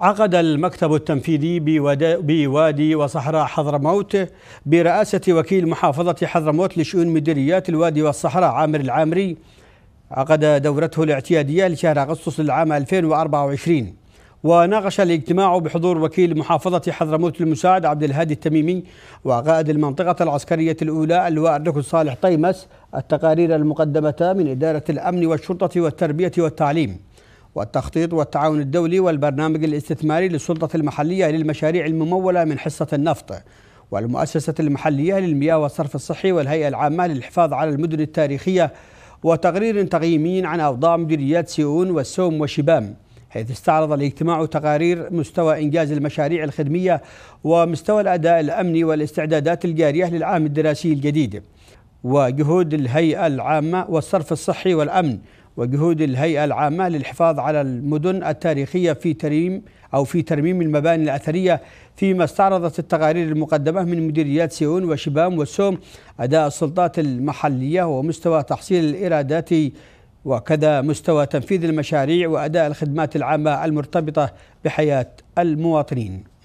عقد المكتب التنفيذي بوادي وصحراء حضرموت برئاسة وكيل محافظة حضرموت لشؤون مديريات الوادي والصحراء عامر العامري عقد دورته الاعتيادية لشهر أغسطس للعام 2024 وناقش الاجتماع بحضور وكيل محافظة حضرموت المساعد عبد الهادي التميمي وقائد المنطقة العسكرية الأولى اللواء الركن صالح طيمس التقارير المقدمة من إدارة الأمن والشرطة والتربية والتعليم والتخطيط والتعاون الدولي والبرنامج الاستثماري للسلطة المحلية للمشاريع الممولة من حصة النفط والمؤسسة المحلية للمياه والصرف الصحي والهيئة العامة للحفاظ على المدن التاريخية وتقرير تقييمي عن أوضاع مديريات سيئون والسوم وشبام حيث استعرض الاجتماع تقارير مستوى إنجاز المشاريع الخدمية ومستوى الأداء الأمني والاستعدادات الجارية للعام الدراسي الجديد وجهود الهيئة العامة والصرف الصحي والأمن وجهود الهيئة العامة للحفاظ على المدن التاريخية في ترميم أو في ترميم المباني الأثرية فيما استعرضت التقارير المقدمة من مديريات سيئون وشبام والسوم أداء السلطات المحلية ومستوى تحصيل الإيرادات وكذا مستوى تنفيذ المشاريع وأداء الخدمات العامة المرتبطة بحياة المواطنين